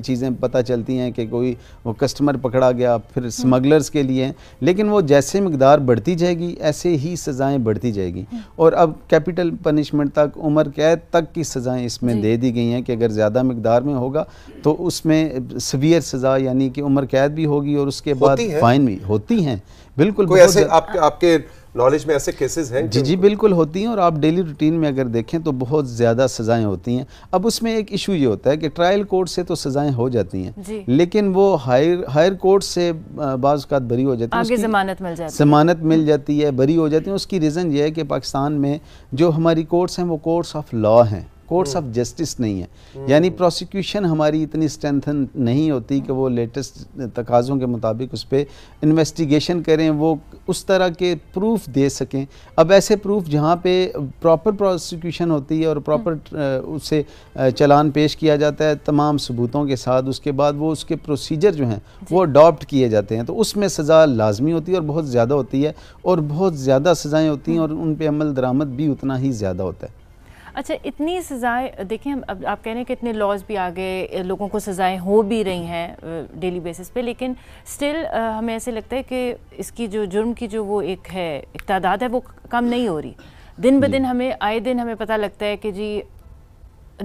ये चीज़ें पता चलती हैं कि कोई वो कस्टमर पकड़ा गया फिर स्मगलर्स हाँ। के लिए लेकिन वो जैसे मकदार बढ़ती जाएगी ऐसे ही सज़ाएँ बढ़ती जाएगी हाँ। और अब कैपिटल पनिशमेंट तक उम्र कैद तक की सज़ाएँ इसमें दे दी गई हैं कि अगर ज़्यादा मकदार में होगा तो उसमें सवियर सज़ा यानी कि उम्र कैद भी होगी और उसके बाद फ़ाइन भी होती हैं बिल्कुल कोई ऐसे आपके आपके नॉलेज में ऐसे केसेस हैं जी जी बिल्कुल होती हैं और आप डेली रूटीन में अगर देखें तो बहुत ज़्यादा सज़ाएं होती हैं अब उसमें एक इशू ये होता है कि ट्रायल कोर्ट से तो सज़ाएं हो जाती हैं लेकिन वो हायर हायर कोर्ट से बाज़ात बरी हो जाती है जमानत मिल जाती जमानत मिल जाती है बरी हो जाती है उसकी रीज़न ये है कि पाकिस्तान में जो हमारी कोर्ट्स हैं वो कोर्ट्स ऑफ लॉ हैं कोर्ट्स ऑफ जस्टिस नहीं है यानी प्रोसिक्यूशन hmm. हमारी इतनी स्ट्रेंथन नहीं होती कि वो लेटेस्ट तकाज़ों के मुताबिक उस पर इन्वेस्टिगेशन करें वो उस तरह के प्रूफ दे सकें अब ऐसे प्रूफ जहाँ पे प्रॉपर प्रोसिक्यूशन होती है और प्रॉपर उससे चलान पेश किया जाता है तमाम सबूतों के साथ उसके बाद वो उसके प्रोसीजर जो हैं वो अडॉप्ट किए जाते हैं तो उसमें सज़ा लाजमी होती है और बहुत ज़्यादा होती है और बहुत ज़्यादा सज़ाएँ होती हैं hmm. और उन पर अमल दरामद भी उतना ही ज़्यादा होता है अच्छा इतनी सज़ाएँ देखिए हम अब आप कह रहे हैं कि इतने लॉज भी आ गए लोगों को सज़ाएँ हो भी रही हैं डेली बेसिस पे लेकिन स्टिल हमें ऐसे लगता है कि इसकी जो जुर्म की जो वो एक है एक तादाद है वो कम नहीं हो रही दिन ब दिन हमें आए दिन हमें पता लगता है कि जी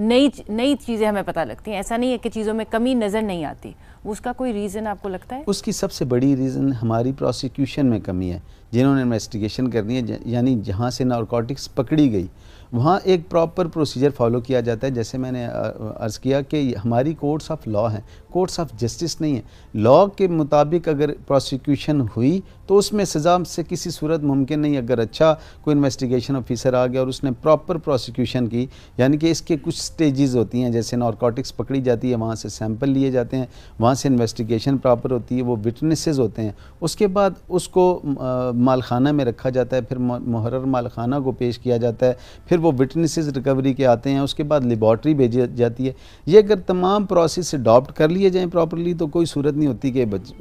नई नई चीज़ें हमें पता लगती हैं ऐसा नहीं है कि चीज़ों में कमी नज़र नहीं आती उसका कोई रीज़न आपको लगता है उसकी सबसे बड़ी रीज़न हमारी प्रोसिक्यूशन में कमी है जिन्होंने इन्वेस्टिगेशन करनी है यानी जहाँ से नारकोटिक्स पकड़ी गई वहाँ एक प्रॉपर प्रोसीजर फॉलो किया जाता है जैसे मैंने अर्ज़ किया कि हमारी कोर्ट्स ऑफ लॉ हैं कोर्ट्स ऑफ जस्टिस नहीं है लॉ के मुताबिक अगर प्रोसिक्यूशन हुई तो उसमें सज़ा से किसी सूरत मुमकिन नहीं अगर अच्छा कोई इन्वेस्टिगेशन ऑफिसर आ गया और उसने प्रॉपर प्रोसिक्यूशन की यानी कि इसके कुछ स्टेजेस होती हैं जैसे नॉर्कोटिक्स पकड़ी जाती है वहाँ से सैंपल लिए जाते हैं वहाँ से इन्वेस्टिगेशन प्रॉपर होती है वो विटनेसेज होते हैं उसके बाद उसको मालखाना में रखा जाता है फिर मुहर्र मालखाना को पेश किया जाता है फिर वो विटनेसेज रिकवरी के आते हैं उसके बाद लेबॉर्ट्री भेजी जाती है ये अगर तमाम प्रोसेस अडॉप्ट कर लिए किए जाएँ प्रॉपरली तो कोई सूरत नहीं होती कि बच,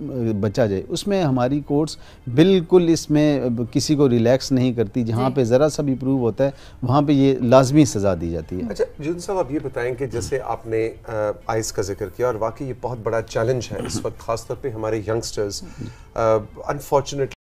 बचा जाए उसमें हमारी कोर्ट्स बिल्कुल इसमें किसी को रिलैक्स नहीं करती जहाँ पे ज़रा सा भी प्रूव होता है वहाँ पे ये लाजमी सज़ा दी जाती है अच्छा जून साहब आप ये बताएं कि जैसे आपने आइस का जिक्र किया और वाकई ये बहुत बड़ा चैलेंज है इस वक्त खासतौर पर हमारे यंगस्टर्स अनफॉर्चुनेट